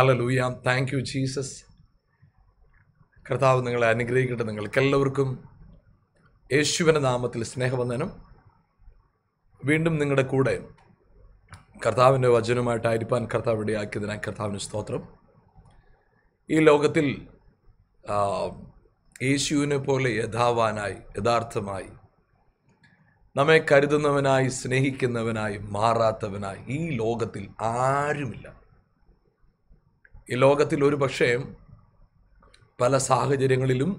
hallelujah thank you Jesus കർത്താവ് നിങ്ങളെ അനുഗ്രഹിക്കട്ടെ നിങ്ങൾക്കെല്ലാവർക്കും യേശുവിൻ്റെ നാമത്തിൽ സ്നേഹവന്ദനം വീണ്ടും നിങ്ങളുടെ കൂടെ കർത്താവിൻ്റെ വചനമായിട്ടായിരിക്കാൻ കർത്താവ് ഇടയാക്കിയതിനായി കർത്താവിന് സ്തോത്രം ഈ ലോകത്തിൽ യേശുവിനെ പോലെ യഥാവാനായി യഥാർത്ഥമായി നമ്മെ കരുതുന്നവനായി സ്നേഹിക്കുന്നവനായി മാറാത്തവനായി ഈ ലോകത്തിൽ ആരുമില്ല ഈ ലോകത്തിൽ ഒരു പക്ഷേ പല സാഹചര്യങ്ങളിലും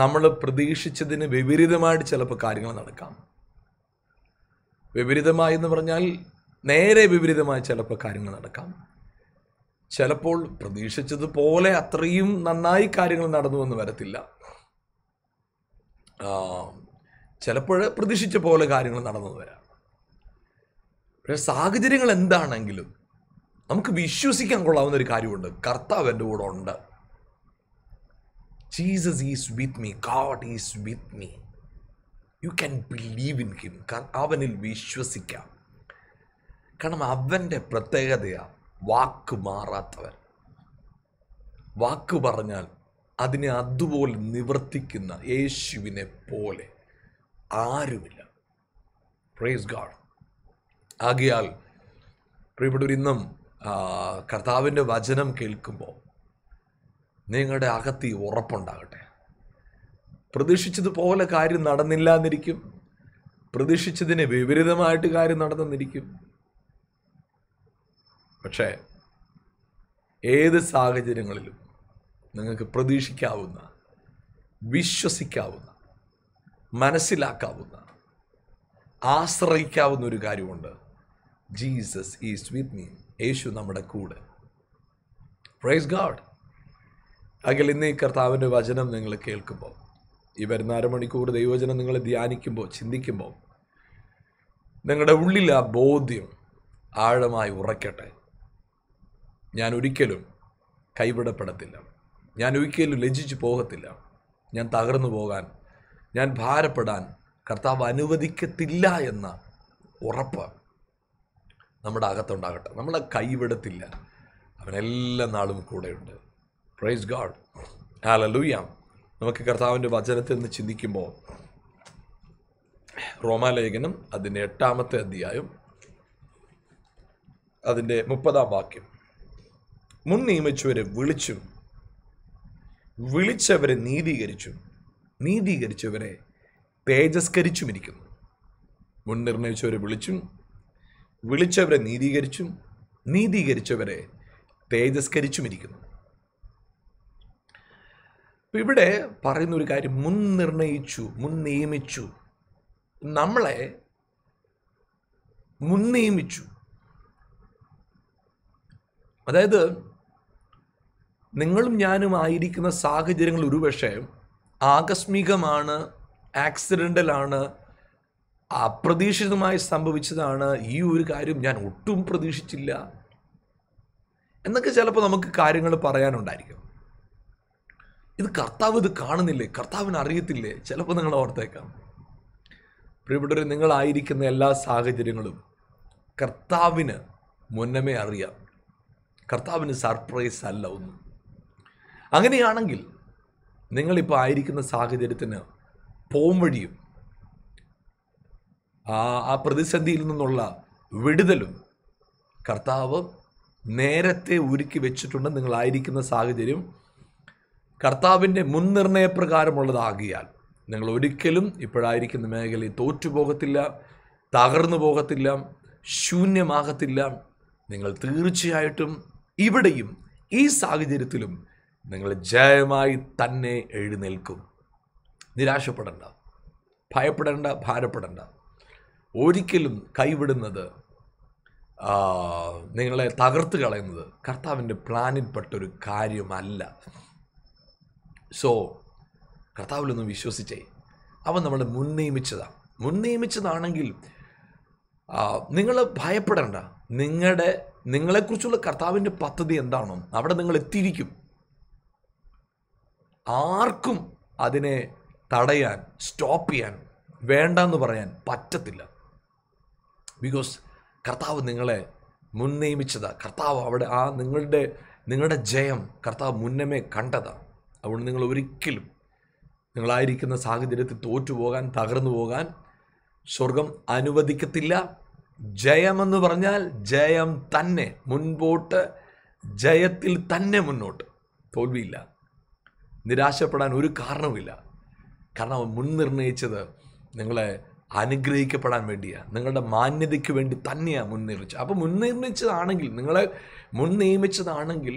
നമ്മൾ പ്രതീക്ഷിച്ചതിന് വിപരീതമായിട്ട് ചിലപ്പോൾ കാര്യങ്ങൾ നടക്കാം വിപരീതമായി എന്ന് പറഞ്ഞാൽ നേരെ വിപരീതമായി ചിലപ്പോൾ കാര്യങ്ങൾ നടക്കാം ചിലപ്പോൾ പ്രതീക്ഷിച്ചതുപോലെ അത്രയും നന്നായി കാര്യങ്ങൾ നടന്നു എന്ന് വരത്തില്ല ചിലപ്പോൾ പ്രതീക്ഷിച്ച പോലെ കാര്യങ്ങൾ നടന്നു വരാം പക്ഷെ സാഹചര്യങ്ങൾ എന്താണെങ്കിലും നമുക്ക് വിശ്വസിക്കാൻ കൊള്ളാവുന്ന ഒരു കാര്യമുണ്ട് കർത്താവ് എൻ്റെ കൂടെ ഉണ്ട് Jesus is with me God is with me you can believe in him കാരണം അവനിൽ വിശ്വസിക്കാം കാരണം അവൻ്റെ പ്രത്യേകതയാണ് വാക്ക് മാറാത്തവൻ വാക്ക് പറഞ്ഞാൽ അതിനെ അതുപോലെ നിവർത്തിക്കുന്ന യേശുവിനെ പോലെ ആരുമില്ല പ്രേസ് ഗാഡ് ആകിയാൽ പ്രിയപ്പെട്ടവർ ഇന്നും കർത്താവിൻ്റെ വചനം കേൾക്കുമ്പോൾ നിങ്ങളുടെ അകത്ത് ഈ ഉറപ്പുണ്ടാകട്ടെ പ്രതീക്ഷിച്ചതുപോലെ കാര്യം നടന്നില്ല എന്നിരിക്കും പ്രതീക്ഷിച്ചതിന് വിപരീതമായിട്ട് കാര്യം നടന്നെന്നിരിക്കും പക്ഷേ ഏത് സാഹചര്യങ്ങളിലും നിങ്ങൾക്ക് പ്രതീക്ഷിക്കാവുന്ന വിശ്വസിക്കാവുന്ന മനസ്സിലാക്കാവുന്ന ആശ്രയിക്കാവുന്ന ഒരു കാര്യമുണ്ട് ജീസസ് ഈസ് വിത്ത് മീ യേശു നമ്മുടെ കൂടെ പ്രൈസ് ഗാഡ് അകൽ ഇന്ന് ഈ കർത്താവിൻ്റെ വചനം നിങ്ങൾ കേൾക്കുമ്പോൾ ഈ വരുന്ന അരമണിക്കൂർ ദൈവവചനം നിങ്ങൾ ധ്യാനിക്കുമ്പോൾ ചിന്തിക്കുമ്പോൾ നിങ്ങളുടെ ഉള്ളിൽ ആ ബോധ്യം ആഴമായി ഉറക്കട്ടെ ഞാൻ ഒരിക്കലും കൈവിടപ്പെടത്തില്ല ഞാൻ ഒരിക്കലും ലജ്ജിച്ചു പോകത്തില്ല ഞാൻ തകർന്നു പോകാൻ ഞാൻ ഭാരപ്പെടാൻ കർത്താവ് അനുവദിക്കത്തില്ല എന്ന ഉറപ്പ് നമ്മുടെ അകത്തുണ്ടാകട്ടെ നമ്മളെ കൈവിടത്തില്ല അവനെല്ലാ നാളും കൂടെയുണ്ട് പ്രൈസ് ഗാഡ് ഹാലലൂയാം നമുക്ക് കർത്താവിൻ്റെ വചനത്തിൽ നിന്ന് ചിന്തിക്കുമ്പോൾ റോമാലേഖനം അതിൻ്റെ എട്ടാമത്തെ അധ്യായം അതിൻ്റെ മുപ്പതാം വാക്യം മുൻ നിയമിച്ചവരെ വിളിച്ചും വിളിച്ചവരെ നീതീകരിച്ചും നീതീകരിച്ചവരെ തേജസ്കരിച്ചുമിരിക്കുന്നു മുൻ നിർണയിച്ചവരെ വിളിച്ചും വിളിച്ചവരെ നീതീകരിച്ചും നീതീകരിച്ചവരെ തേജസ്കരിച്ചും ഇരിക്കുന്നു ഇവിടെ പറയുന്ന ഒരു കാര്യം മുൻ നിർണയിച്ചു മുൻ നിയമിച്ചു നമ്മളെ മുൻ നിയമിച്ചു അതായത് നിങ്ങളും ഞാനും ആയിരിക്കുന്ന സാഹചര്യങ്ങൾ ഒരുപക്ഷെ ആകസ്മികമാണ് ആക്സിഡൻ്റലാണ് അപ്രതീക്ഷിതമായി സംഭവിച്ചതാണ് ഈ ഒരു കാര്യം ഞാൻ ഒട്ടും പ്രതീക്ഷിച്ചില്ല എന്നൊക്കെ ചിലപ്പോൾ നമുക്ക് കാര്യങ്ങൾ പറയാനുണ്ടായിരിക്കും ഇത് കർത്താവ് ഇത് കാണുന്നില്ലേ കർത്താവിന് അറിയത്തില്ലേ ചിലപ്പോൾ നിങ്ങൾ ഓർത്തേക്കാം പ്രിയപ്പെട്ടവർ നിങ്ങളായിരിക്കുന്ന എല്ലാ സാഹചര്യങ്ങളും കർത്താവിന് മുന്നമേ അറിയാം കർത്താവിന് സർപ്രൈസ് അല്ല ഒന്നും അങ്ങനെയാണെങ്കിൽ നിങ്ങളിപ്പോൾ ആയിരിക്കുന്ന സാഹചര്യത്തിന് വഴിയും ആ ആ പ്രതിസന്ധിയിൽ നിന്നുള്ള വിടുതലും കർത്താവ് നേരത്തെ ഒരുക്കി വെച്ചിട്ടുണ്ട് നിങ്ങളായിരിക്കുന്ന സാഹചര്യം കർത്താവിൻ്റെ മുൻനിർണയപ്രകാരമുള്ളതാകിയാൽ നിങ്ങൾ ഒരിക്കലും ഇപ്പോഴായിരിക്കുന്ന മേഖലയിൽ തോറ്റുപോകത്തില്ല തകർന്നു പോകത്തില്ല ശൂന്യമാകത്തില്ല നിങ്ങൾ തീർച്ചയായിട്ടും ഇവിടെയും ഈ സാഹചര്യത്തിലും നിങ്ങൾ ജയമായി തന്നെ എഴുന്നേൽക്കും നിരാശപ്പെടേണ്ട ഭയപ്പെടേണ്ട ഭാരപ്പെടേണ്ട ഒരിക്കലും കൈവിടുന്നത് നിങ്ങളെ തകർത്ത് കളയുന്നത് കർത്താവിൻ്റെ പ്ലാനിൽപ്പെട്ടൊരു കാര്യമല്ല സോ കർത്താവിലൊന്നും വിശ്വസിച്ചേ അവൻ നമ്മളെ മുൻ നിയമിച്ചതാണ് മുൻ നിയമിച്ചതാണെങ്കിൽ നിങ്ങൾ ഭയപ്പെടേണ്ട നിങ്ങളുടെ നിങ്ങളെക്കുറിച്ചുള്ള കർത്താവിൻ്റെ പദ്ധതി എന്താണോ അവിടെ നിങ്ങൾ എത്തിയിരിക്കും ആർക്കും അതിനെ തടയാൻ സ്റ്റോപ്പ് ചെയ്യാൻ വേണ്ടെന്ന് പറയാൻ പറ്റത്തില്ല ബിക്കോസ് കർത്താവ് നിങ്ങളെ മുൻ നിയമിച്ചതാണ് കർത്താവ് അവിടെ ആ നിങ്ങളുടെ നിങ്ങളുടെ ജയം കർത്താവ് മുന്നമേ കണ്ടതാണ് അതുകൊണ്ട് നിങ്ങൾ ഒരിക്കലും നിങ്ങളായിരിക്കുന്ന സാഹചര്യത്തിൽ തോറ്റുപോകാൻ തകർന്നു പോകാൻ സ്വർഗം അനുവദിക്കത്തില്ല ജയമെന്ന് പറഞ്ഞാൽ ജയം തന്നെ മുൻപോട്ട് ജയത്തിൽ തന്നെ മുന്നോട്ട് തോൽവിയില്ല നിരാശപ്പെടാൻ ഒരു കാരണവുമില്ല കാരണം മുൻ നിർണയിച്ചത് നിങ്ങളെ അനുഗ്രഹിക്കപ്പെടാൻ വേണ്ടിയാണ് നിങ്ങളുടെ മാന്യതയ്ക്ക് വേണ്ടി തന്നെയാണ് മുൻനിർമ്മിച്ചത് അപ്പോൾ മുൻനിർമ്മിച്ചതാണെങ്കിൽ നിങ്ങളെ മുൻ നിയമിച്ചതാണെങ്കിൽ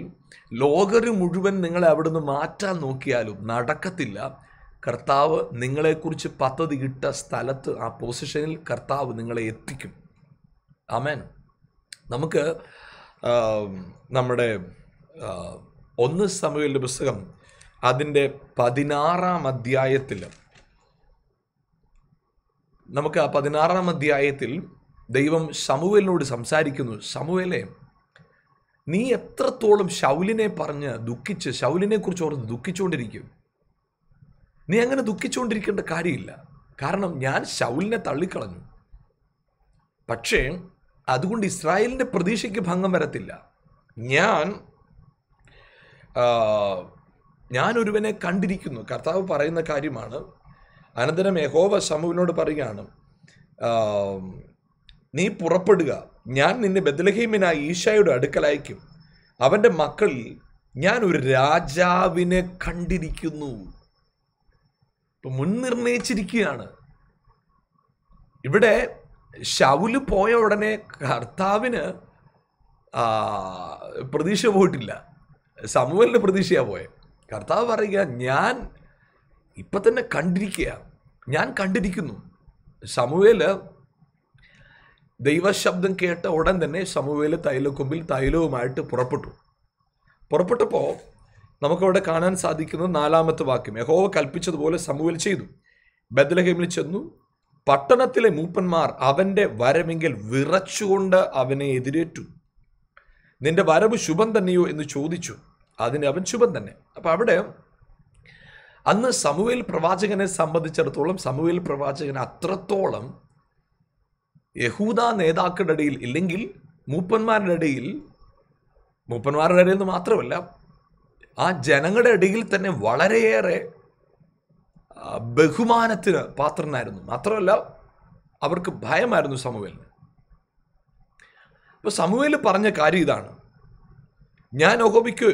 ലോകര് മുഴുവൻ നിങ്ങളെ നിന്ന് മാറ്റാൻ നോക്കിയാലും നടക്കത്തില്ല കർത്താവ് നിങ്ങളെക്കുറിച്ച് പദ്ധതി ഇട്ട സ്ഥലത്ത് ആ പൊസിഷനിൽ കർത്താവ് നിങ്ങളെ എത്തിക്കും ആമേൻ നമുക്ക് നമ്മുടെ ഒന്ന് സമയലിൻ്റെ പുസ്തകം അതിൻ്റെ പതിനാറാം അധ്യായത്തിൽ നമുക്ക് ആ പതിനാറാം അധ്യായത്തിൽ ദൈവം ശമുവേലിനോട് സംസാരിക്കുന്നു ശമുവേലെ നീ എത്രത്തോളം ശൗലിനെ പറഞ്ഞ് ദുഃഖിച്ച് ശൗലിനെ കുറിച്ച് ഓർത്ത് ദുഃഖിച്ചുകൊണ്ടിരിക്കും നീ അങ്ങനെ ദുഃഖിച്ചുകൊണ്ടിരിക്കേണ്ട കാര്യമില്ല കാരണം ഞാൻ ശൗലിനെ തള്ളിക്കളഞ്ഞു പക്ഷേ അതുകൊണ്ട് ഇസ്രായേലിൻ്റെ പ്രതീക്ഷയ്ക്ക് ഭംഗം വരത്തില്ല ഞാൻ ഞാൻ ഒരുവനെ കണ്ടിരിക്കുന്നു കർത്താവ് പറയുന്ന കാര്യമാണ് അനന്തരം യഹോവ ശമുവിനോട് പറയുകയാണ് നീ പുറപ്പെടുക ഞാൻ നിന്നെ ബദലഹീമിനായി ഈശായുടെ അടുക്കലയക്കും അവൻ്റെ മക്കളിൽ ഞാൻ ഒരു രാജാവിനെ കണ്ടിരിക്കുന്നു ഇപ്പം മുൻനിർണയിച്ചിരിക്കുകയാണ് ഇവിടെ ഷൗല് പോയ ഉടനെ കർത്താവിന് പ്രതീക്ഷ പോയിട്ടില്ല സമുവലിൻ്റെ പ്രതീക്ഷയാണ് പോയത് കർത്താവ് പറയുക ഞാൻ ഇപ്പം തന്നെ കണ്ടിരിക്കുക ഞാൻ കണ്ടിരിക്കുന്നു സമുവേൽ ദൈവശബ്ദം കേട്ട ഉടൻ തന്നെ സമുവേൽ തൈലക്കൊമ്പിൽ തൈലവുമായിട്ട് പുറപ്പെട്ടു പുറപ്പെട്ടപ്പോൾ നമുക്കവിടെ കാണാൻ സാധിക്കുന്നത് നാലാമത്തെ വാക്യം യഹോവ കൽപ്പിച്ചതുപോലെ സമൂഹയിൽ ചെയ്തു ബദലഹിമിൽ ചെന്നു പട്ടണത്തിലെ മൂപ്പന്മാർ അവൻ്റെ വരമെങ്കിൽ വിറച്ചുകൊണ്ട് അവനെ എതിരേറ്റു നിന്റെ വരവ് ശുഭം തന്നെയോ എന്ന് ചോദിച്ചു അതിന് അവൻ ശുഭം തന്നെ അപ്പം അവിടെ അന്ന് സമുവേൽ പ്രവാചകനെ സംബന്ധിച്ചിടത്തോളം സമുവേൽ പ്രവാചകൻ അത്രത്തോളം യഹൂദ നേതാക്കളുടെ ഇടയിൽ ഇല്ലെങ്കിൽ മൂപ്പന്മാരുടെ ഇടയിൽ മൂപ്പന്മാരുടെ ഇടയിൽ നിന്ന് മാത്രമല്ല ആ ജനങ്ങളുടെ ഇടയിൽ തന്നെ വളരെയേറെ ബഹുമാനത്തിന് പാത്രനായിരുന്നു മാത്രമല്ല അവർക്ക് ഭയമായിരുന്നു സമുവേലിന് അപ്പോൾ സമുവേൽ പറഞ്ഞ കാര്യം ഇതാണ് ഞാൻ ഒഹോബിക്ക്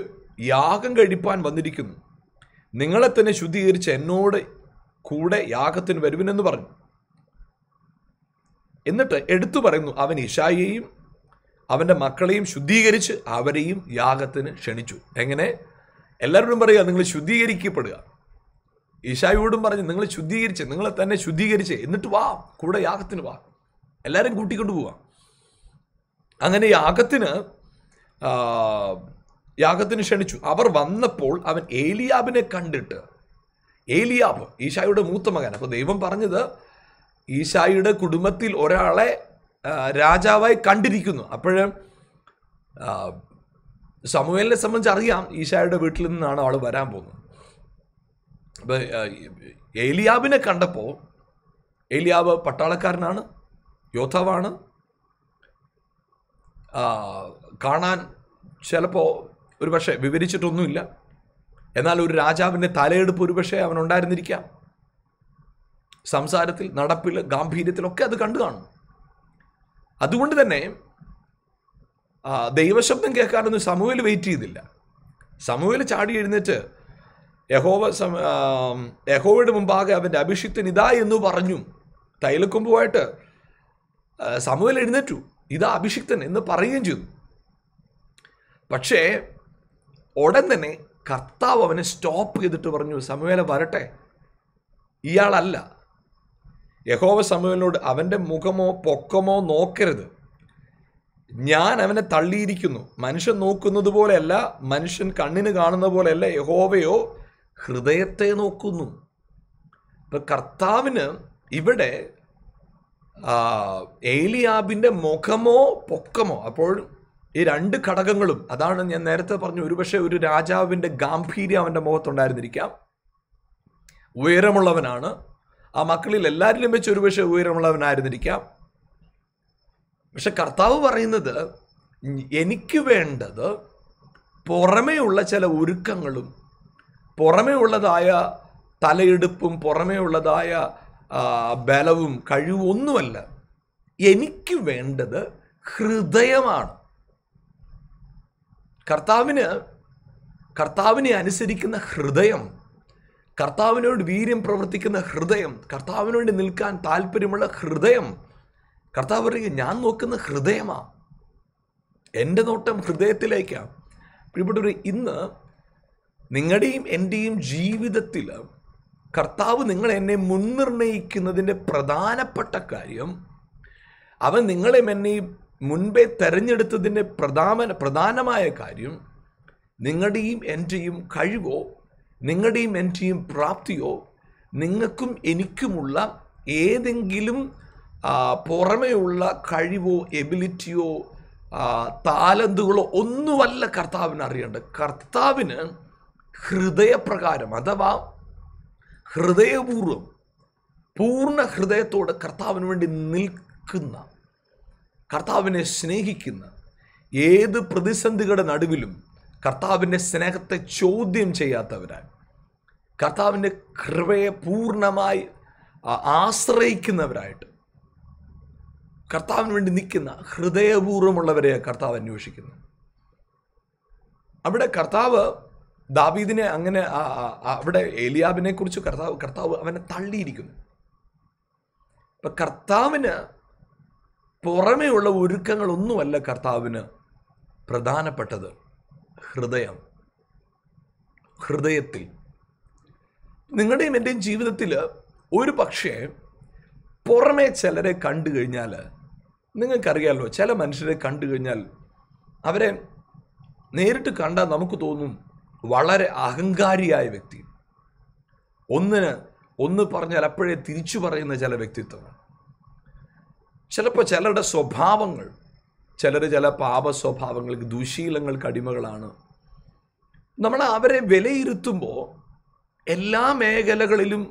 യാഗം കഴിപ്പാൻ വന്നിരിക്കുന്നു നിങ്ങളെ തന്നെ ശുദ്ധീകരിച്ച് എന്നോട് കൂടെ യാഗത്തിന് വരുവിനെന്ന് പറഞ്ഞു എന്നിട്ട് എടുത്തു പറയുന്നു അവൻ ഇഷായിയെയും അവൻ്റെ മക്കളെയും ശുദ്ധീകരിച്ച് അവരെയും യാഗത്തിന് ക്ഷണിച്ചു എങ്ങനെ എല്ലാവരോടും പറയുക നിങ്ങൾ ശുദ്ധീകരിക്കപ്പെടുക ഈശായോടും പറഞ്ഞ് നിങ്ങൾ ശുദ്ധീകരിച്ച് നിങ്ങളെ തന്നെ ശുദ്ധീകരിച്ച് എന്നിട്ട് വാ കൂടെ യാഗത്തിന് വാ എല്ലാവരും കൂട്ടിക്കൊണ്ട് പോവാം അങ്ങനെ യാഗത്തിന് യാഗത്തിന് ക്ഷണിച്ചു അവർ വന്നപ്പോൾ അവൻ ഏലിയാബിനെ കണ്ടിട്ട് ഏലിയാബ് ഈശായുടെ മൂത്ത മകൻ അപ്പോൾ ദൈവം പറഞ്ഞത് ഈശായുടെ കുടുംബത്തിൽ ഒരാളെ രാജാവായി കണ്ടിരിക്കുന്നു അപ്പോഴ് സമൂഹലിനെ സംബന്ധിച്ച് അറിയാം ഈശായുടെ വീട്ടിൽ നിന്നാണ് ആൾ വരാൻ പോകുന്നത് അപ്പോൾ ഏലിയാബിനെ കണ്ടപ്പോൾ ഏലിയാബ് പട്ടാളക്കാരനാണ് യോദ്ധാവാണ് കാണാൻ ചിലപ്പോൾ ഒരു പക്ഷേ വിവരിച്ചിട്ടൊന്നുമില്ല എന്നാൽ ഒരു രാജാവിൻ്റെ തലയെടുപ്പ് ഒരു പക്ഷേ ഉണ്ടായിരുന്നിരിക്കാം സംസാരത്തിൽ നടപ്പിൽ ഗാംഭീര്യത്തിലൊക്കെ അത് കണ്ടു കാണും അതുകൊണ്ട് തന്നെ ദൈവശബ്ദം കേൾക്കാനൊന്നും സമൂഹയിൽ വെയിറ്റ് ചെയ്തില്ല സമൂഹയിൽ ചാടി എഴുന്നേറ്റ് യഹോവ യഹോവയുടെ മുമ്പാകെ അവൻ്റെ അഭിഷിക്തൻ ഇതാ എന്ന് പറഞ്ഞു തൈലക്കൊമ്പുമായിട്ട് സമൂഹയിൽ എഴുന്നേറ്റു ഇതാ അഭിഷിക്തൻ എന്ന് പറയുകയും ചെയ്തു പക്ഷേ ഉടൻ തന്നെ കർത്താവ് അവനെ സ്റ്റോപ്പ് ചെയ്തിട്ട് പറഞ്ഞു സമൂഹലെ വരട്ടെ ഇയാളല്ല യഹോവ സമൂഹലിനോട് അവൻ്റെ മുഖമോ പൊക്കമോ നോക്കരുത് ഞാൻ അവനെ തള്ളിയിരിക്കുന്നു മനുഷ്യൻ നോക്കുന്നത് പോലെയല്ല മനുഷ്യൻ കണ്ണിന് കാണുന്ന പോലെയല്ല യഹോവയോ ഹൃദയത്തെ നോക്കുന്നു ഇപ്പം കർത്താവിന് ഇവിടെ ഏലിയാബിൻ്റെ മുഖമോ പൊക്കമോ അപ്പോൾ ഈ രണ്ട് ഘടകങ്ങളും അതാണ് ഞാൻ നേരത്തെ പറഞ്ഞു ഒരുപക്ഷെ ഒരു രാജാവിൻ്റെ ഗാംഭീര്യം അവൻ്റെ മുഖത്തുണ്ടായിരുന്നിരിക്കാം ഉയരമുള്ളവനാണ് ആ മക്കളിൽ എല്ലാവരിലും വെച്ച് ഒരുപക്ഷെ ഉയരമുള്ളവനായിരുന്നിരിക്കാം പക്ഷെ കർത്താവ് പറയുന്നത് എനിക്ക് വേണ്ടത് പുറമേയുള്ള ചില ഒരുക്കങ്ങളും പുറമേയുള്ളതായ തലയെടുപ്പും പുറമേയുള്ളതായ ബലവും കഴിവും ഒന്നുമല്ല എനിക്ക് വേണ്ടത് ഹൃദയമാണ് കർത്താവിന് കർത്താവിനെ അനുസരിക്കുന്ന ഹൃദയം കർത്താവിനോട് വീര്യം പ്രവർത്തിക്കുന്ന ഹൃദയം കർത്താവിനോട് നിൽക്കാൻ താല്പര്യമുള്ള ഹൃദയം കർത്താവ് പറയുക ഞാൻ നോക്കുന്ന ഹൃദയമാ എൻ്റെ നോട്ടം ഹൃദയത്തിലേക്കാണ് പ്രിയപ്പെട്ടവർ ഇന്ന് നിങ്ങളുടെയും എൻ്റെയും ജീവിതത്തിൽ കർത്താവ് നിങ്ങൾ എന്നെ മുൻനിർണയിക്കുന്നതിൻ്റെ പ്രധാനപ്പെട്ട കാര്യം അവൻ നിങ്ങളെ എന്നെ മുൻപേ തെരഞ്ഞെടുത്തതിൻ്റെ പ്രധാന പ്രധാനമായ കാര്യം നിങ്ങളുടെയും എൻ്റെയും കഴിവോ നിങ്ങളുടെയും എൻ്റെയും പ്രാപ്തിയോ നിങ്ങൾക്കും എനിക്കുമുള്ള ഏതെങ്കിലും പുറമെയുള്ള കഴിവോ എബിലിറ്റിയോ താലന്തുകളോ ഒന്നുമല്ല കർത്താവിന് അറിയേണ്ടത് കർത്താവിന് ഹൃദയപ്രകാരം അഥവാ ഹൃദയപൂർവം പൂർണ്ണ ഹൃദയത്തോടെ കർത്താവിന് വേണ്ടി നിൽക്കുന്ന കർത്താവിനെ സ്നേഹിക്കുന്ന ഏത് പ്രതിസന്ധികളുടെ നടുവിലും കർത്താവിൻ്റെ സ്നേഹത്തെ ചോദ്യം ചെയ്യാത്തവരാണ് കർത്താവിൻ്റെ കൃപയെ പൂർണ്ണമായി ആശ്രയിക്കുന്നവരായിട്ട് കർത്താവിന് വേണ്ടി നിൽക്കുന്ന ഹൃദയപൂർവ്വമുള്ളവരെ കർത്താവ് അന്വേഷിക്കുന്നു അവിടെ കർത്താവ് ദാവീദിനെ അങ്ങനെ അവിടെ ഏലിയാബിനെ കുറിച്ച് കർത്താവ് കർത്താവ് അവനെ തള്ളിയിരിക്കുന്നു അപ്പം കർത്താവിന് പുറമെയുള്ള ഒരുക്കങ്ങളൊന്നുമല്ല കർത്താവിന് പ്രധാനപ്പെട്ടത് ഹൃദയം ഹൃദയത്തിൽ നിങ്ങളുടെയും എൻ്റെയും ജീവിതത്തിൽ ഒരു പക്ഷേ പുറമെ ചിലരെ കണ്ടു കഴിഞ്ഞാൽ നിങ്ങൾക്കറിയാമല്ലോ ചില മനുഷ്യരെ കണ്ടു കഴിഞ്ഞാൽ അവരെ നേരിട്ട് കണ്ടാൽ നമുക്ക് തോന്നും വളരെ അഹങ്കാരിയായ വ്യക്തി ഒന്നിന് ഒന്ന് പറഞ്ഞാൽ അപ്പോഴേ തിരിച്ചു പറയുന്ന ചില വ്യക്തിത്വമാണ് ചിലപ്പോൾ ചിലരുടെ സ്വഭാവങ്ങൾ ചിലർ ചില പാപ സ്വഭാവങ്ങൾക്ക് ദുശീലങ്ങൾക്ക് അടിമകളാണ് നമ്മൾ അവരെ വിലയിരുത്തുമ്പോൾ എല്ലാ മേഖലകളിലും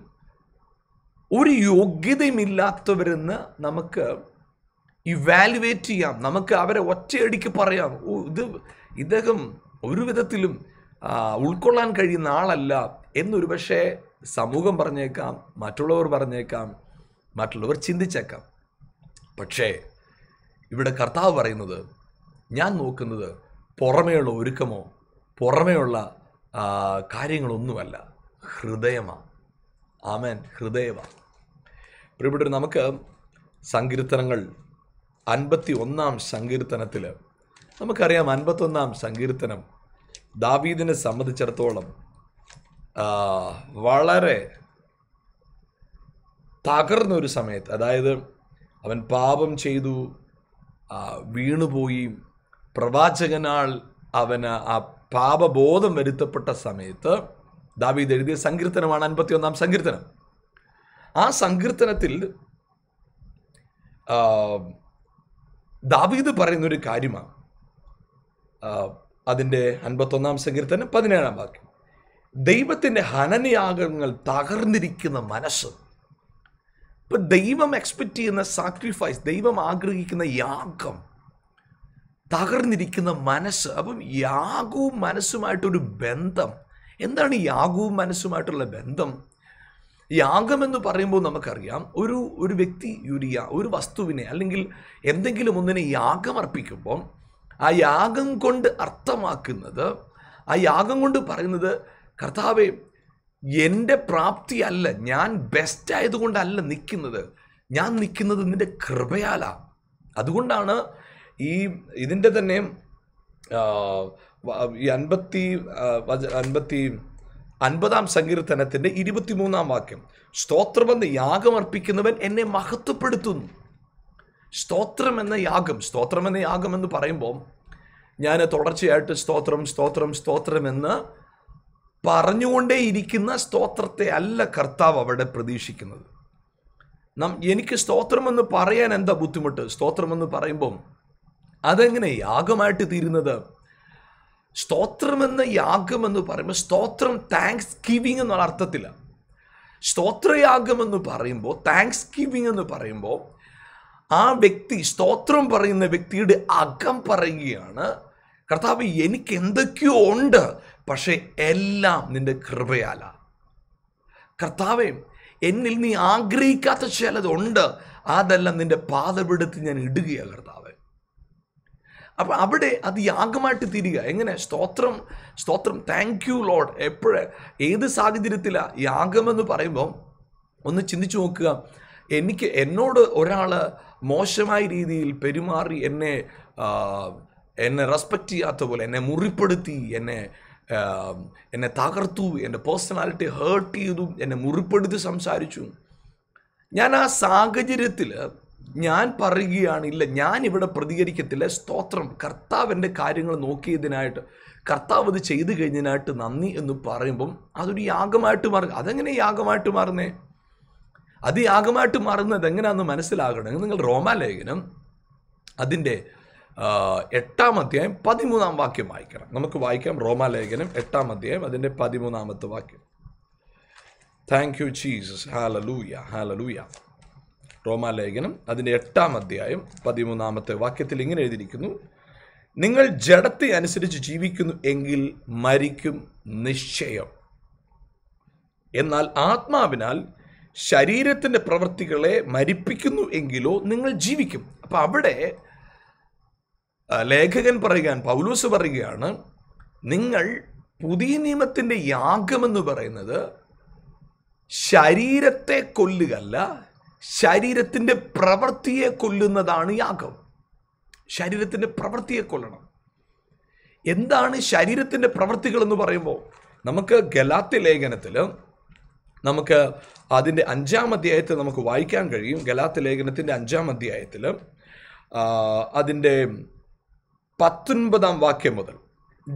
ഒരു യോഗ്യതയുമില്ലാത്തവരെന്ന് നമുക്ക് ഇവാലുവേറ്റ് ചെയ്യാം നമുക്ക് അവരെ ഒറ്റയടിക്ക് പറയാം ഓ ഇത് ഇദ്ദേഹം ഒരു വിധത്തിലും ഉൾക്കൊള്ളാൻ കഴിയുന്ന ആളല്ല എന്നൊരു പക്ഷേ സമൂഹം പറഞ്ഞേക്കാം മറ്റുള്ളവർ പറഞ്ഞേക്കാം മറ്റുള്ളവർ ചിന്തിച്ചേക്കാം പക്ഷേ ഇവിടെ കർത്താവ് പറയുന്നത് ഞാൻ നോക്കുന്നത് പുറമേയുള്ള ഒരുക്കമോ പുറമേയുള്ള കാര്യങ്ങളൊന്നുമല്ല ഹൃദയമാണ് ആമൻ ഹൃദയമാണ് പ്രിയപ്പെട്ടവർ നമുക്ക് സങ്കീർത്തനങ്ങൾ അൻപത്തി ഒന്നാം സങ്കീർത്തനത്തിൽ നമുക്കറിയാം അൻപത്തൊന്നാം സങ്കീർത്തനം ദാവീദിനെ സംബന്ധിച്ചിടത്തോളം വളരെ തകർന്നൊരു സമയത്ത് അതായത് അവൻ പാപം ചെയ്തു വീണുപോയി പ്രവാചകനാൽ അവന് ആ പാപബോധം വരുത്തപ്പെട്ട സമയത്ത് ദാവീദ് എഴുതിയ സങ്കീർത്തനമാണ് അൻപത്തിയൊന്നാം സങ്കീർത്തനം ആ സങ്കീർത്തനത്തിൽ ദാവീദ് പറയുന്നൊരു കാര്യമാണ് അതിൻ്റെ അൻപത്തൊന്നാം സങ്കീർത്തനം പതിനേഴാം വാക്യം ദൈവത്തിൻ്റെ ഹനനയാഗങ്ങൾ തകർന്നിരിക്കുന്ന മനസ്സ് ഇപ്പം ദൈവം എക്സ്പെക്ട് ചെയ്യുന്ന സാക്രിഫൈസ് ദൈവം ആഗ്രഹിക്കുന്ന യാഗം തകർന്നിരിക്കുന്ന മനസ്സ് അപ്പം യാഗവും മനസ്സുമായിട്ടൊരു ബന്ധം എന്താണ് യാഗവും മനസ്സുമായിട്ടുള്ള ബന്ധം യാഗം എന്ന് പറയുമ്പോൾ നമുക്കറിയാം ഒരു ഒരു വ്യക്തി യുരിയ ഒരു വസ്തുവിനെ അല്ലെങ്കിൽ എന്തെങ്കിലും ഒന്നിനെ യാഗമർപ്പിക്കുമ്പം ആ യാഗം കൊണ്ട് അർത്ഥമാക്കുന്നത് ആ യാഗം കൊണ്ട് പറയുന്നത് കർത്താവെ എൻ്റെ പ്രാപ്തിയല്ല ഞാൻ ബെസ്റ്റ് ആയതുകൊണ്ടല്ല നിൽക്കുന്നത് ഞാൻ നിൽക്കുന്നത് നിൻ്റെ കൃപയാല അതുകൊണ്ടാണ് ഈ ഇതിൻ്റെ തന്നെ ഈ അൻപത്തി അൻപത്തി അൻപതാം സങ്കീർത്തനത്തിൻ്റെ ഇരുപത്തിമൂന്നാം വാക്യം സ്തോത്രമെന്ന് യാഗമർപ്പിക്കുന്നവൻ എന്നെ മഹത്വപ്പെടുത്തുന്നു സ്തോത്രം എന്ന യാഗം സ്തോത്രം എന്ന യാഗം എന്ന് പറയുമ്പോൾ ഞാൻ തുടർച്ചയായിട്ട് സ്തോത്രം സ്തോത്രം സ്തോത്രം എന്ന് പറഞ്ഞുകൊണ്ടേയിരിക്കുന്ന സ്തോത്രത്തെ അല്ല കർത്താവ് അവിടെ പ്രതീക്ഷിക്കുന്നത് നാം എനിക്ക് സ്തോത്രമെന്ന് പറയാൻ എന്താ ബുദ്ധിമുട്ട് സ്തോത്രമെന്ന് പറയുമ്പം അതെങ്ങനെ യാഗമായിട്ട് തീരുന്നത് സ്തോത്രമെന്ന് യാഗമെന്ന് പറയുമ്പോൾ സ്തോത്രം താങ്ക്സ് ഗിവിങ് എന്നുള്ള അർത്ഥത്തില്ല സ്തോത്രയാഗം എന്ന് പറയുമ്പോൾ താങ്ക്സ് ഗിവിങ് എന്ന് പറയുമ്പോൾ ആ വ്യക്തി സ്തോത്രം പറയുന്ന വ്യക്തിയുടെ അകം പറയുകയാണ് കർത്താവ് എനിക്ക് എന്തൊക്കെയോ ഉണ്ട് പക്ഷേ എല്ലാം നിൻ്റെ കൃപയാല കർത്താവേ എന്നിൽ നീ ആഗ്രഹിക്കാത്ത ചിലതുണ്ട് അതെല്ലാം നിൻ്റെ പാതപിടുത്ത് ഞാൻ ഇടുകയാണ് കർത്താവ് അപ്പം അവിടെ അത് യാഗമായിട്ട് തീരുക എങ്ങനെ സ്തോത്രം സ്തോത്രം താങ്ക് യു ലോഡ് എപ്പോഴേ ഏത് സാഹചര്യത്തിലാണ് യാഗമെന്ന് പറയുമ്പോൾ ഒന്ന് ചിന്തിച്ചു നോക്കുക എനിക്ക് എന്നോട് ഒരാൾ മോശമായ രീതിയിൽ പെരുമാറി എന്നെ എന്നെ റെസ്പെക്റ്റ് ചെയ്യാത്ത പോലെ എന്നെ മുറിപ്പെടുത്തി എന്നെ എന്നെ തകർത്തു എൻ്റെ പേഴ്സണാലിറ്റി ഹേർട്ട് ചെയ്തു എന്നെ മുറിപ്പെടുത്തി സംസാരിച്ചു ഞാൻ ആ സാഹചര്യത്തിൽ ഞാൻ പറയുകയാണ് ഇല്ല ഞാൻ ഇവിടെ പ്രതികരിക്കത്തില്ല സ്തോത്രം കർത്താവിൻ്റെ കാര്യങ്ങൾ നോക്കിയതിനായിട്ട് കർത്താവ് അത് ചെയ്തു കഴിഞ്ഞതിനായിട്ട് നന്ദി എന്ന് പറയുമ്പം അതൊരു യാഗമായിട്ട് മാറുക അതെങ്ങനെ യാഗമായിട്ട് മാറുന്നേ അത് യാഗമായിട്ട് മാറുന്നത് എങ്ങനെയാണെന്ന് മനസ്സിലാകണമെങ്കിൽ നിങ്ങൾ റോമാലേഖനം അതിൻ്റെ എട്ടാം അധ്യായം പതിമൂന്നാം വാക്യം വായിക്കണം നമുക്ക് വായിക്കാം റോമാലേഖനം എട്ടാം അധ്യായം അതിൻ്റെ പതിമൂന്നാമത്തെ വാക്യം thank you Jesus hallelujah hallelujah റോമാലേഖനം അതിൻ്റെ എട്ടാം അധ്യായം പതിമൂന്നാമത്തെ വാക്യത്തിൽ ഇങ്ങനെ എഴുതിയിരിക്കുന്നു നിങ്ങൾ ജഡത്തെ അനുസരിച്ച് ജീവിക്കുന്നു എങ്കിൽ മരിക്കും നിശ്ചയം എന്നാൽ ആത്മാവിനാൽ ശരീരത്തിൻ്റെ പ്രവൃത്തികളെ മരിപ്പിക്കുന്നു എങ്കിലോ നിങ്ങൾ ജീവിക്കും അപ്പം അവിടെ ലേഖകൻ പറയുകയാണ് പൗലൂസ് പറയുകയാണ് നിങ്ങൾ പുതിയ നിയമത്തിൻ്റെ യാഗമെന്ന് പറയുന്നത് ശരീരത്തെ കൊല്ലുകല്ല ശരീരത്തിൻ്റെ പ്രവൃത്തിയെ കൊല്ലുന്നതാണ് യാഗം ശരീരത്തിൻ്റെ പ്രവൃത്തിയെ കൊല്ലണം എന്താണ് ശരീരത്തിൻ്റെ പ്രവൃത്തികൾ എന്ന് പറയുമ്പോൾ നമുക്ക് ഗലാത്തി ലേഖനത്തിൽ നമുക്ക് അതിൻ്റെ അഞ്ചാം അധ്യായത്തിൽ നമുക്ക് വായിക്കാൻ കഴിയും ഗലാത്തി ലേഖനത്തിൻ്റെ അഞ്ചാം അധ്യായത്തിൽ അതിൻ്റെ പത്തൊൻപതാം വാക്യം മുതൽ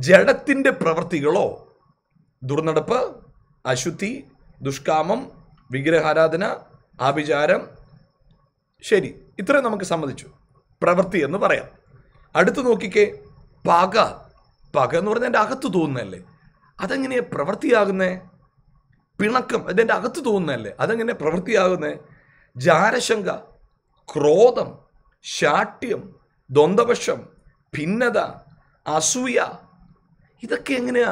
ജഡത്തിൻ്റെ പ്രവൃത്തികളോ ദുർനടപ്പ് അശുദ്ധി ദുഷ്കാമം വിഗ്രഹാരാധന ആഭിചാരം ശരി ഇത്രയും നമുക്ക് സമ്മതിച്ചു പ്രവൃത്തി എന്ന് പറയാം അടുത്തു നോക്കിക്കേ പക പക എന്ന് പറഞ്ഞാൽ എൻ്റെ അകത്ത് തോന്നുന്നതല്ലേ അതെങ്ങനെയാണ് പ്രവൃത്തിയാകുന്നേ പിണക്കം അതെൻ്റെ അകത്ത് തോന്നുന്നതല്ലേ അതെങ്ങനെ പ്രവൃത്തിയാകുന്നേ ജാരശങ്ക ക്രോധം ശാഠ്യം ദ്വന്ദ്വപക്ഷം ഭിന്നത അസൂയ ഇതൊക്കെ എങ്ങനെയാ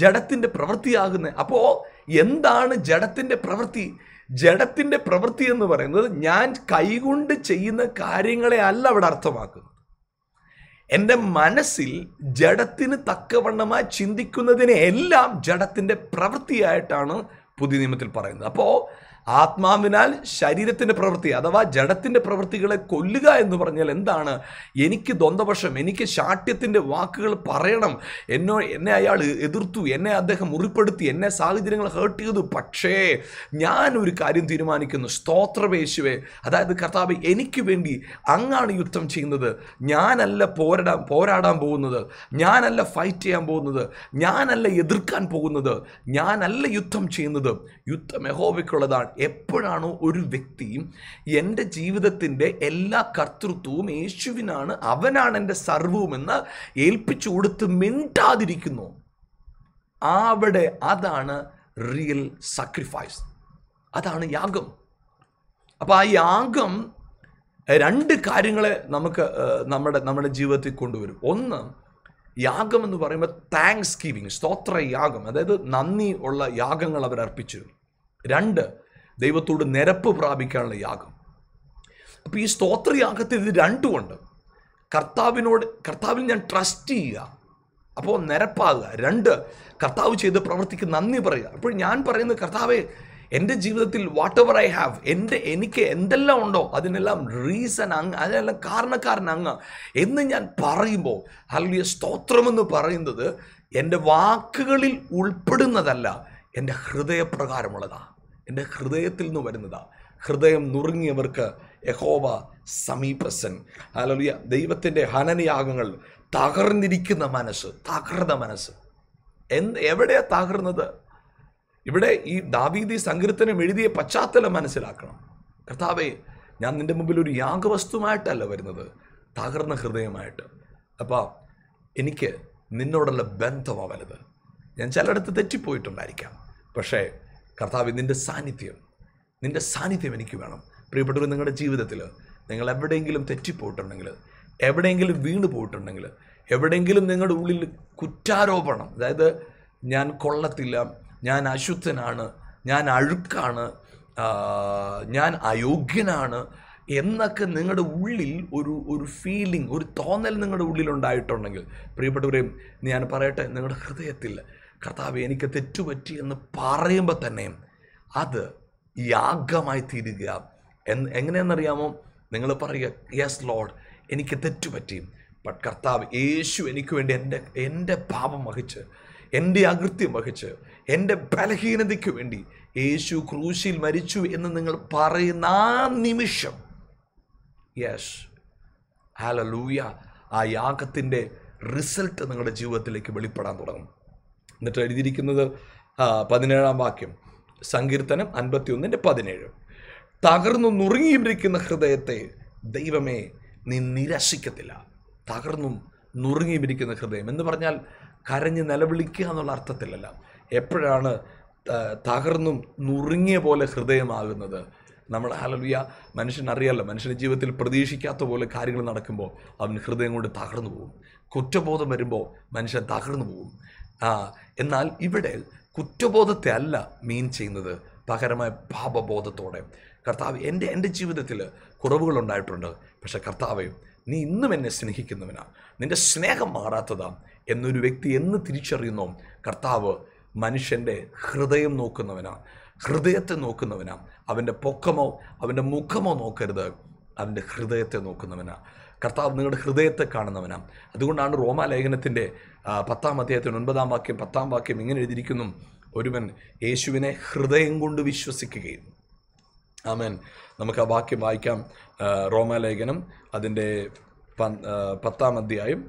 ജഡത്തിൻ്റെ പ്രവൃത്തിയാകുന്നത് അപ്പോൾ എന്താണ് ജഡത്തിൻ്റെ പ്രവൃത്തി ജഡത്തിൻ്റെ പ്രവൃത്തി എന്ന് പറയുന്നത് ഞാൻ കൈകൊണ്ട് ചെയ്യുന്ന കാര്യങ്ങളെ അല്ല അവിടെ അർത്ഥമാക്കുന്നത് എൻ്റെ മനസ്സിൽ ജഡത്തിന് തക്കവണ്ണമായി ചിന്തിക്കുന്നതിനെ എല്ലാം ജഡത്തിൻ്റെ പ്രവൃത്തിയായിട്ടാണ് പുതിയ നിയമത്തിൽ പറയുന്നത് അപ്പോൾ ആത്മാവിനാൽ ശരീരത്തിൻ്റെ പ്രവൃത്തി അഥവാ ജഡത്തിൻ്റെ പ്രവൃത്തികളെ കൊല്ലുക എന്ന് പറഞ്ഞാൽ എന്താണ് എനിക്ക് ദ്വന്ദ്വപക്ഷം എനിക്ക് ശാഠ്യത്തിൻ്റെ വാക്കുകൾ പറയണം എന്നോ എന്നെ അയാൾ എതിർത്തു എന്നെ അദ്ദേഹം മുറിപ്പെടുത്തി എന്നെ സാഹചര്യങ്ങൾ ഹേർട്ട് ചെയ്തു പക്ഷേ ഞാൻ ഒരു കാര്യം തീരുമാനിക്കുന്നു സ്തോത്രവേശുവെ അതായത് കർത്താവ് എനിക്ക് വേണ്ടി അങ്ങാണ് യുദ്ധം ചെയ്യുന്നത് ഞാനല്ല പോരാടാൻ പോരാടാൻ പോകുന്നത് ഞാനല്ല ഫൈറ്റ് ചെയ്യാൻ പോകുന്നത് ഞാനല്ല എതിർക്കാൻ പോകുന്നത് ഞാനല്ല യുദ്ധം ചെയ്യുന്നത് യുദ്ധം യഹോവയ്ക്കുള്ളതാണ് എപ്പോഴാണോ ഒരു വ്യക്തി എൻ്റെ ജീവിതത്തിൻ്റെ എല്ലാ കർത്തൃത്വവും യേശുവിനാണ് അവനാണ് എൻ്റെ സർവവുമെന്ന് ഏൽപ്പിച്ചു കൊടുത്ത് മിണ്ടാതിരിക്കുന്നു അവിടെ അതാണ് റിയൽ സാക്രിഫൈസ് അതാണ് യാഗം അപ്പോൾ ആ യാഗം രണ്ട് കാര്യങ്ങളെ നമുക്ക് നമ്മുടെ നമ്മുടെ ജീവിതത്തിൽ കൊണ്ടുവരും ഒന്ന് യാഗം എന്ന് പറയുമ്പോൾ താങ്ക്സ് ഗിവിങ് സ്തോത്ര യാഗം അതായത് നന്ദി ഉള്ള യാഗങ്ങൾ അവർ അർപ്പിച്ചു രണ്ട് ദൈവത്തോട് നിരപ്പ് പ്രാപിക്കാനുള്ള യാഗം അപ്പോൾ ഈ സ്തോത്രയാഗത്തിൽ ഇത് രണ്ടുമുണ്ട് കർത്താവിനോട് കർത്താവിൽ ഞാൻ ട്രസ്റ്റ് ചെയ്യുക അപ്പോൾ നിരപ്പാകുക രണ്ട് കർത്താവ് ചെയ്ത പ്രവർത്തിക്ക് നന്ദി പറയുക അപ്പോൾ ഞാൻ പറയുന്നത് കർത്താവെ എൻ്റെ ജീവിതത്തിൽ വാട്ട് എവർ ഐ ഹാവ് എൻ്റെ എനിക്ക് എന്തെല്ലാം ഉണ്ടോ അതിനെല്ലാം റീസൺ അങ്ങ് അതിനെല്ലാം കാരണക്കാരൻ അങ്ങ് എന്ന് ഞാൻ പറയുമ്പോൾ അല്ലെങ്കിൽ സ്തോത്രമെന്ന് പറയുന്നത് എൻ്റെ വാക്കുകളിൽ ഉൾപ്പെടുന്നതല്ല എൻ്റെ ഹൃദയപ്രകാരമുള്ളതാണ് എൻ്റെ ഹൃദയത്തിൽ നിന്ന് വരുന്നതാണ് ഹൃദയം നുറുങ്ങിയവർക്ക് യഹോവ സമീപസൻ അലറിയ ദൈവത്തിൻ്റെ ഹനനയാഗങ്ങൾ തകർന്നിരിക്കുന്ന മനസ്സ് തകർന്ന മനസ്സ് എന്ത് എവിടെയാണ് തകർന്നത് ഇവിടെ ഈ ദാവീദി സങ്കീർത്തനം എഴുതിയ പശ്ചാത്തലം മനസ്സിലാക്കണം കർത്താവേ ഞാൻ നിൻ്റെ മുമ്പിൽ ഒരു യാഗവസ്തുമായിട്ടല്ല വരുന്നത് തകർന്ന ഹൃദയമായിട്ട് അപ്പോൾ എനിക്ക് നിന്നോടുള്ള ബന്ധമാണ് വലുത് ഞാൻ ചിലയിടത്ത് തെറ്റിപ്പോയിട്ടുണ്ടായിരിക്കാം പക്ഷേ കർത്താവ് നിൻ്റെ സാന്നിധ്യം നിൻ്റെ സാന്നിധ്യം എനിക്ക് വേണം പ്രിയപ്പെട്ടവർ നിങ്ങളുടെ ജീവിതത്തിൽ നിങ്ങൾ എവിടെയെങ്കിലും തെറ്റിപ്പോയിട്ടുണ്ടെങ്കിൽ എവിടെയെങ്കിലും വീണ് പോയിട്ടുണ്ടെങ്കിൽ എവിടെയെങ്കിലും നിങ്ങളുടെ ഉള്ളിൽ കുറ്റാരോപണം അതായത് ഞാൻ കൊള്ളത്തില്ല ഞാൻ അശുദ്ധനാണ് ഞാൻ അഴുക്കാണ് ഞാൻ അയോഗ്യനാണ് എന്നൊക്കെ നിങ്ങളുടെ ഉള്ളിൽ ഒരു ഒരു ഫീലിംഗ് ഒരു തോന്നൽ നിങ്ങളുടെ ഉള്ളിലുണ്ടായിട്ടുണ്ടെങ്കിൽ പ്രിയപ്പെട്ടവരെയും ഞാൻ പറയട്ടെ നിങ്ങളുടെ ഹൃദയത്തിൽ കർത്താവ് എനിക്ക് തെറ്റുപറ്റി എന്ന് പറയുമ്പോൾ തന്നെ അത് യാഗമായി തീരുക എന്ന് എങ്ങനെയെന്നറിയാമോ നിങ്ങൾ പറയുക യെസ് ലോഡ് എനിക്ക് തെറ്റുപറ്റി ബട്ട് കർത്താവ് യേശു എനിക്ക് വേണ്ടി എൻ്റെ എൻ്റെ പാപം വഹിച്ച് എൻ്റെ അകൃത്യം വഹിച്ച് എൻ്റെ ബലഹീനതയ്ക്ക് വേണ്ടി യേശു ക്രൂശിൽ മരിച്ചു എന്ന് നിങ്ങൾ പറയുന്ന ആ നിമിഷം യെസ് ഹാലൂയ ആ യാഗത്തിൻ്റെ റിസൾട്ട് നിങ്ങളുടെ ജീവിതത്തിലേക്ക് വെളിപ്പെടാൻ തുടങ്ങും എന്നിട്ട് എഴുതിയിരിക്കുന്നത് പതിനേഴാം വാക്യം സങ്കീർത്തനം ഒന്നിൻ്റെ പതിനേഴ് തകർന്നു നുറുങ്ങിയിരിക്കുന്ന ഹൃദയത്തെ ദൈവമേ നീ നിരസിക്കത്തില്ല തകർന്നും നുറുങ്ങിയിരിക്കുന്ന ഹൃദയം എന്ന് പറഞ്ഞാൽ കരഞ്ഞ് നിലവിളിക്കുക എന്നുള്ള അർത്ഥത്തിലല്ല എപ്പോഴാണ് തകർന്നും നുറുങ്ങിയ പോലെ ഹൃദയമാകുന്നത് നമ്മൾ ഹലലുയ മനുഷ്യനറിയാലോ മനുഷ്യൻ്റെ ജീവിതത്തിൽ പ്രതീക്ഷിക്കാത്ത പോലെ കാര്യങ്ങൾ നടക്കുമ്പോൾ അവൻ ഹൃദയം കൊണ്ട് തകർന്നു പോകും കുറ്റബോധം വരുമ്പോൾ മനുഷ്യൻ തകർന്നു പോകും എന്നാൽ ഇവിടെ കുറ്റബോധത്തെ അല്ല മീൻ ചെയ്യുന്നത് പകരമായ പാപബോധത്തോടെ കർത്താവ് എൻ്റെ എൻ്റെ ജീവിതത്തിൽ കുറവുകൾ ഉണ്ടായിട്ടുണ്ട് പക്ഷേ കർത്താവെ നീ ഇന്നും എന്നെ സ്നേഹിക്കുന്നവനാ നിൻ്റെ സ്നേഹം മാറാത്തതാ എന്നൊരു വ്യക്തി എന്ന് തിരിച്ചറിയുന്നു കർത്താവ് മനുഷ്യൻ്റെ ഹൃദയം നോക്കുന്നവനാ ഹൃദയത്തെ നോക്കുന്നവനാ അവൻ്റെ പൊക്കമോ അവൻ്റെ മുഖമോ നോക്കരുത് അവൻ്റെ ഹൃദയത്തെ നോക്കുന്നവനാ കർത്താവ് നിങ്ങളുടെ ഹൃദയത്തെ കാണുന്നവനാണ് അതുകൊണ്ടാണ് റോമാലേഖനത്തിൻ്റെ പത്താം അധ്യായത്തിന് ഒൻപതാം വാക്യം പത്താം വാക്യം ഇങ്ങനെ എഴുതിയിരിക്കുന്നു ഒരുവൻ യേശുവിനെ ഹൃദയം കൊണ്ട് വിശ്വസിക്കുകയും ആമേൻ നമുക്ക് ആ വാക്യം വായിക്കാം റോമാലേഖനം അതിൻ്റെ പത്താം അധ്യായം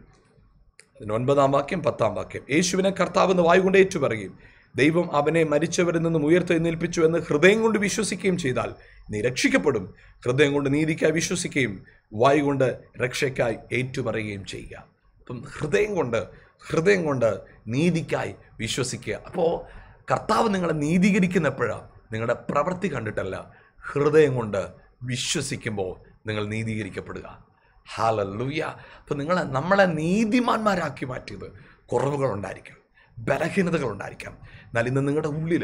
ഒൻപതാം വാക്യം പത്താം വാക്യം യേശുവിനെ കർത്താവ് എന്ന് വായുകൊണ്ട് പറയുകയും ദൈവം അവനെ മരിച്ചവരിൽ നിന്നും ഉയർത്തെഴുന്നേൽപ്പിച്ചു എന്ന് ഹൃദയം കൊണ്ട് വിശ്വസിക്കുകയും ചെയ്താൽ നീ രക്ഷിക്കപ്പെടും ഹൃദയം കൊണ്ട് നീതിക്കായി വിശ്വസിക്കുകയും വായു കൊണ്ട് രക്ഷയ്ക്കായി ഏറ്റുപറയുകയും ചെയ്യുക അപ്പം ഹൃദയം കൊണ്ട് ഹൃദയം കൊണ്ട് നീതിക്കായി വിശ്വസിക്കുക അപ്പോൾ കർത്താവ് നിങ്ങളെ നീതീകരിക്കുന്നപ്പോഴാണ് നിങ്ങളുടെ പ്രവൃത്തി കണ്ടിട്ടല്ല ഹൃദയം കൊണ്ട് വിശ്വസിക്കുമ്പോൾ നിങ്ങൾ നീതീകരിക്കപ്പെടുക ഹാലല്ലൂയ അപ്പം നിങ്ങളെ നമ്മളെ നീതിമാന്മാരാക്കി മാറ്റിയത് കുറവുകൾ ബലഹീനതകൾ ഉണ്ടായിരിക്കാം എന്നാൽ ഇന്ന് നിങ്ങളുടെ ഉള്ളിൽ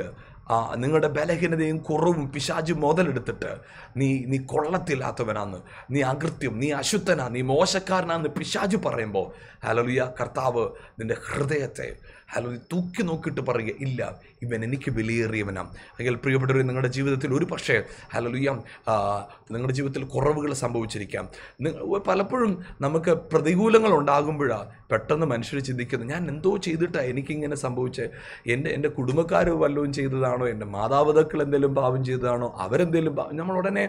നിങ്ങളുടെ ബലഹീനതയും കുറവും പിശാജ് മുതലെടുത്തിട്ട് നീ നീ കൊള്ളത്തില്ലാത്തവനാന്ന് നീ അകൃത്യം നീ അശുദ്ധനാ നീ മോശക്കാരനാന്ന് പിശാജു പറയുമ്പോൾ ഹലോ കർത്താവ് നിൻ്റെ ഹൃദയത്തെ ഹലോ തൂക്കി നോക്കിയിട്ട് പറയുക ഇല്ല ഇവൻ എനിക്ക് വിലയേറിയവനാണ് അല്ലെങ്കിൽ പ്രിയപ്പെട്ടവർ നിങ്ങളുടെ ജീവിതത്തിൽ ഒരു പക്ഷേ ഹലലുയ നിങ്ങളുടെ ജീവിതത്തിൽ കുറവുകൾ സംഭവിച്ചിരിക്കാം പലപ്പോഴും നമുക്ക് പ്രതികൂലങ്ങൾ ഉണ്ടാകുമ്പോൾ പെട്ടെന്ന് മനുഷ്യർ ചിന്തിക്കുന്നത് ഞാൻ എന്തോ ചെയ്തിട്ടാണ് എനിക്കിങ്ങനെ സംഭവിച്ച് എൻ്റെ എൻ്റെ കുടുംബക്കാർ വല്ലതും ചെയ്തതാണോ എൻ്റെ മാതാപിതാക്കൾ എന്തെങ്കിലും പാവം ചെയ്തതാണോ അവരെന്തെങ്കിലും നമ്മൾ ഉടനെ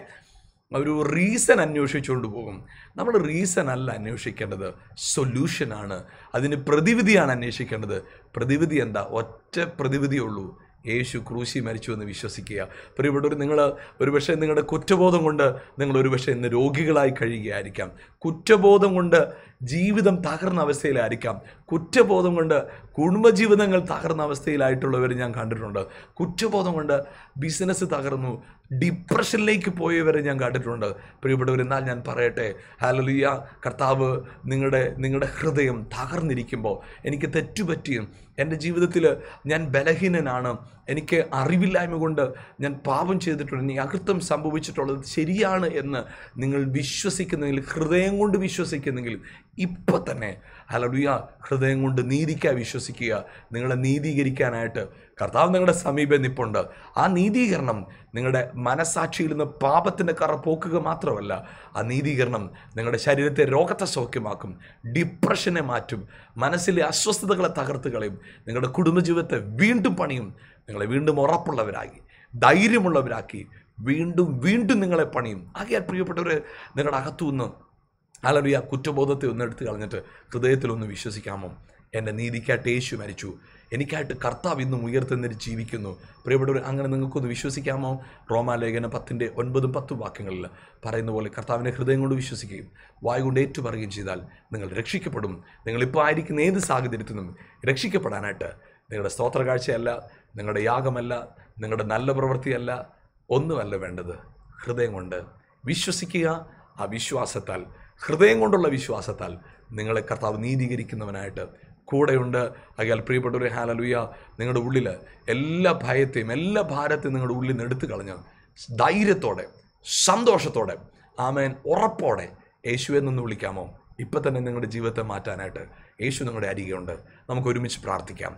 ഒരു റീസൺ അന്വേഷിച്ചുകൊണ്ട് പോകും നമ്മൾ റീസൺ അല്ല അന്വേഷിക്കേണ്ടത് സൊല്യൂഷനാണ് അതിന് പ്രതിവിധിയാണ് അന്വേഷിക്കേണ്ടത് പ്രതിവിധി എന്താ ഒറ്റ പ്രതിവിധിയുള്ളൂ യേശു ക്രൂശി മരിച്ചു എന്ന് വിശ്വസിക്കുക പ്രിയപ്പെട്ടവർ നിങ്ങൾ ഒരുപക്ഷെ നിങ്ങളുടെ കുറ്റബോധം കൊണ്ട് നിങ്ങൾ ഒരുപക്ഷെ ഇന്ന് രോഗികളായി കഴിയുകയായിരിക്കാം കുറ്റബോധം കൊണ്ട് ജീവിതം തകർന്ന അവസ്ഥയിലായിരിക്കാം കുറ്റബോധം കൊണ്ട് കുടുംബജീവിതങ്ങൾ തകർന്ന അവസ്ഥയിലായിട്ടുള്ളവർ ഞാൻ കണ്ടിട്ടുണ്ട് കുറ്റബോധം കൊണ്ട് ബിസിനസ് തകർന്നു ഡിപ്രഷനിലേക്ക് പോയവരെ ഞാൻ കണ്ടിട്ടുണ്ട് പ്രിയപ്പെട്ടവർ എന്നാൽ ഞാൻ പറയട്ടെ ഹാലലിയ കർത്താവ് നിങ്ങളുടെ നിങ്ങളുടെ ഹൃദയം തകർന്നിരിക്കുമ്പോൾ എനിക്ക് തെറ്റുപറ്റിയും എൻ്റെ ജീവിതത്തിൽ ഞാൻ ബലഹീനനാണ് എനിക്ക് അറിവില്ലായ്മ കൊണ്ട് ഞാൻ പാപം ചെയ്തിട്ടുണ്ട് ഇനി അകൃത്വം സംഭവിച്ചിട്ടുള്ളത് ശരിയാണ് എന്ന് നിങ്ങൾ വിശ്വസിക്കുന്നെങ്കിൽ ഹൃദയം കൊണ്ട് വിശ്വസിക്കുന്നെങ്കിൽ ഇപ്പം തന്നെ ഹലലുയ ഹൃദയം കൊണ്ട് നീതിക്കായി വിശ്വസിക്കുക നിങ്ങളെ നീതീകരിക്കാനായിട്ട് കർത്താവ് നിങ്ങളുടെ സമീപം നിപ്പുണ്ട് ആ നീതീകരണം നിങ്ങളുടെ മനസാക്ഷിയിൽ നിന്ന് പാപത്തിൻ്റെ കറ പോക്കുക മാത്രമല്ല ആ നീതീകരണം നിങ്ങളുടെ ശരീരത്തെ രോഗത്തെ സൗഖ്യമാക്കും ഡിപ്രഷനെ മാറ്റും മനസ്സിലെ അസ്വസ്ഥതകളെ തകർത്ത് കളയും നിങ്ങളുടെ കുടുംബജീവിതത്തെ വീണ്ടും പണിയും നിങ്ങളെ വീണ്ടും ഉറപ്പുള്ളവരാക്കി ധൈര്യമുള്ളവരാക്കി വീണ്ടും വീണ്ടും നിങ്ങളെ പണിയും ആകെ പ്രിയപ്പെട്ടവർ നിങ്ങളുടെ നിന്ന് ആ കുറ്റബോധത്തെ ഒന്ന് എടുത്തു കളഞ്ഞിട്ട് ഒന്ന് വിശ്വസിക്കാമോ എൻ്റെ നീതിക്കായിട്ട് യേശു മരിച്ചു എനിക്കായിട്ട് കർത്താവ് ഇന്നും ഉയർത്തെന്നിട്ട് ജീവിക്കുന്നു പ്രിയപ്പെട്ടവർ അങ്ങനെ നിങ്ങൾക്കൊന്ന് വിശ്വസിക്കാമോ റോമാലേഖന പത്തിൻ്റെ ഒൻപതും പത്തും വാക്യങ്ങളിൽ പറയുന്ന പോലെ കർത്താവിനെ ഹൃദയം കൊണ്ട് വിശ്വസിക്കുകയും വായു കൊണ്ട് ഏറ്റുപറയുകയും ചെയ്താൽ നിങ്ങൾ രക്ഷിക്കപ്പെടും നിങ്ങളിപ്പോൾ ആയിരിക്കുന്ന ഏത് സാഹചര്യത്തിനും രക്ഷിക്കപ്പെടാനായിട്ട് നിങ്ങളുടെ സ്തോത്ര കാഴ്ചയല്ല നിങ്ങളുടെ യാഗമല്ല നിങ്ങളുടെ നല്ല പ്രവൃത്തിയല്ല ഒന്നുമല്ല വേണ്ടത് ഹൃദയം കൊണ്ട് വിശ്വസിക്കുക ആ വിശ്വാസത്താൽ ഹൃദയം കൊണ്ടുള്ള വിശ്വാസത്താൽ നിങ്ങളെ കർത്താവ് നീതീകരിക്കുന്നവനായിട്ട് കൂടെയുണ്ട് അയാൾ പ്രിയപ്പെട്ടൊരു ഹാലലുയ നിങ്ങളുടെ ഉള്ളിൽ എല്ലാ ഭയത്തെയും എല്ലാ ഭാരത്തെയും നിങ്ങളുടെ ഉള്ളിൽ നിന്ന് എടുത്തു കളഞ്ഞ് ധൈര്യത്തോടെ സന്തോഷത്തോടെ ആമേൻ ഉറപ്പോടെ യേശുവെ നിന്ന് വിളിക്കാമോ ഇപ്പം തന്നെ നിങ്ങളുടെ ജീവിതത്തെ മാറ്റാനായിട്ട് യേശു നിങ്ങളുടെ അരികെയുണ്ട് നമുക്ക് ഒരുമിച്ച് പ്രാർത്ഥിക്കാം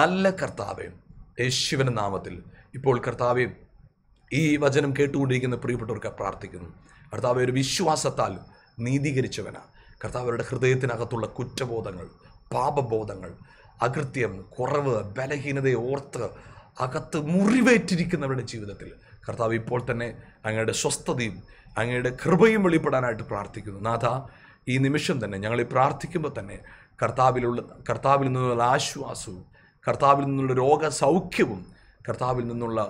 നല്ല കർത്താവേ യേശുവിൻ്റെ നാമത്തിൽ ഇപ്പോൾ കർത്താവെ ഈ വചനം കേട്ടുകൊണ്ടിരിക്കുന്ന പ്രിയപ്പെട്ടവർക്ക് പ്രാർത്ഥിക്കുന്നു കർത്താവ് ഒരു വിശ്വാസത്താൽ നീതീകരിച്ചവനാണ് കർത്താവരുടെ ഹൃദയത്തിനകത്തുള്ള കുറ്റബോധങ്ങൾ പാപബോധങ്ങൾ അകൃത്യം കുറവ് ബലഹീനതയെ ഓർത്ത് അകത്ത് മുറിവേറ്റിരിക്കുന്നവരുടെ ജീവിതത്തിൽ കർത്താവ് ഇപ്പോൾ തന്നെ അങ്ങയുടെ സ്വസ്ഥതയും അങ്ങയുടെ കൃപയും വെളിപ്പെടാനായിട്ട് പ്രാർത്ഥിക്കുന്നു നാഥ ഈ നിമിഷം തന്നെ ഞങ്ങൾ ഈ പ്രാർത്ഥിക്കുമ്പോൾ തന്നെ കർത്താവിലുള്ള കർത്താവിൽ നിന്നുള്ള ആശ്വാസവും കർത്താവിൽ നിന്നുള്ള രോഗസൗഖ്യവും കർത്താവിൽ നിന്നുള്ള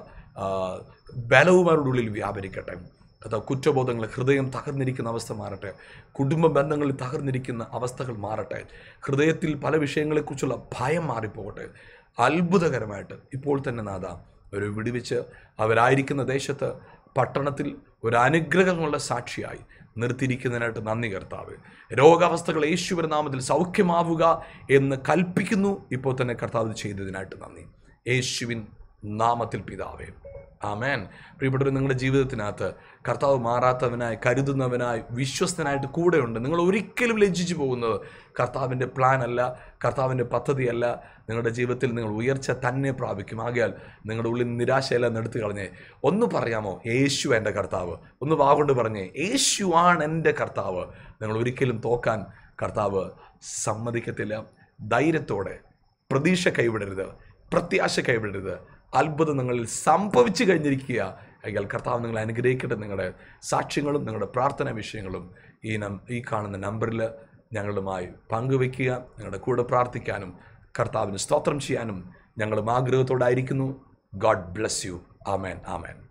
ബലവുമാരുടെ ഉള്ളിൽ വ്യാപരിക്കട്ടെ കഥ കുറ്റബോധങ്ങൾ ഹൃദയം തകർന്നിരിക്കുന്ന അവസ്ഥ മാറട്ടെ കുടുംബ ബന്ധങ്ങളിൽ തകർന്നിരിക്കുന്ന അവസ്ഥകൾ മാറട്ടെ ഹൃദയത്തിൽ പല വിഷയങ്ങളെക്കുറിച്ചുള്ള ഭയം മാറിപ്പോകട്ടെ അത്ഭുതകരമായിട്ട് ഇപ്പോൾ തന്നെ നാഥ ഒരു വിടുവിച്ച് അവരായിരിക്കുന്ന ദേശത്ത് പട്ടണത്തിൽ ഒരു അനുഗ്രഹങ്ങളുടെ സാക്ഷിയായി നിർത്തിയിരിക്കുന്നതിനായിട്ട് നന്ദി കർത്താവ് രോഗാവസ്ഥകൾ യേശുവിൻ്റെ നാമത്തിൽ സൗഖ്യമാവുക എന്ന് കൽപ്പിക്കുന്നു ഇപ്പോൾ തന്നെ കർത്താവ് ചെയ്തതിനായിട്ട് നന്ദി യേശുവിൻ നാമത്തിൽ പിതാവേ ആമേൻ പ്രിയപ്പെട്ടവർ നിങ്ങളുടെ ജീവിതത്തിനകത്ത് കർത്താവ് മാറാത്തവനായി കരുതുന്നവനായി വിശ്വസ്തനായിട്ട് കൂടെയുണ്ട് നിങ്ങൾ ഒരിക്കലും ലജ്ജിച്ചു പോകുന്നത് കർത്താവിൻ്റെ പ്ലാൻ അല്ല കർത്താവിൻ്റെ പദ്ധതിയല്ല നിങ്ങളുടെ ജീവിതത്തിൽ നിങ്ങൾ ഉയർച്ച തന്നെ പ്രാപിക്കും ആകയാൽ നിങ്ങളുടെ ഉള്ളിൽ നിരാശയെല്ലാം എടുത്തു കളഞ്ഞേ ഒന്ന് പറയാമോ യേശു എൻ്റെ കർത്താവ് ഒന്ന് വാഗൊണ്ട് പറഞ്ഞേ യേശുവാണ് എൻ്റെ കർത്താവ് നിങ്ങൾ ഒരിക്കലും തോക്കാൻ കർത്താവ് സമ്മതിക്കത്തില്ല ധൈര്യത്തോടെ പ്രതീക്ഷ കൈവിടരുത് പ്രത്യാശ കൈവിടരുത് അത്ഭുതം നിങ്ങളിൽ സംഭവിച്ചു കഴിഞ്ഞിരിക്കുക അയാൾ കർത്താവ് നിങ്ങളെ അനുഗ്രഹിക്കട്ടെ നിങ്ങളുടെ സാക്ഷ്യങ്ങളും നിങ്ങളുടെ പ്രാർത്ഥന വിഷയങ്ങളും ഈ നം ഈ കാണുന്ന നമ്പറിൽ ഞങ്ങളുമായി പങ്കുവയ്ക്കുക നിങ്ങളുടെ കൂടെ പ്രാർത്ഥിക്കാനും കർത്താവിന് സ്തോത്രം ചെയ്യാനും ഞങ്ങളും ആഗ്രഹത്തോടായിരിക്കുന്നു God bless you amen amen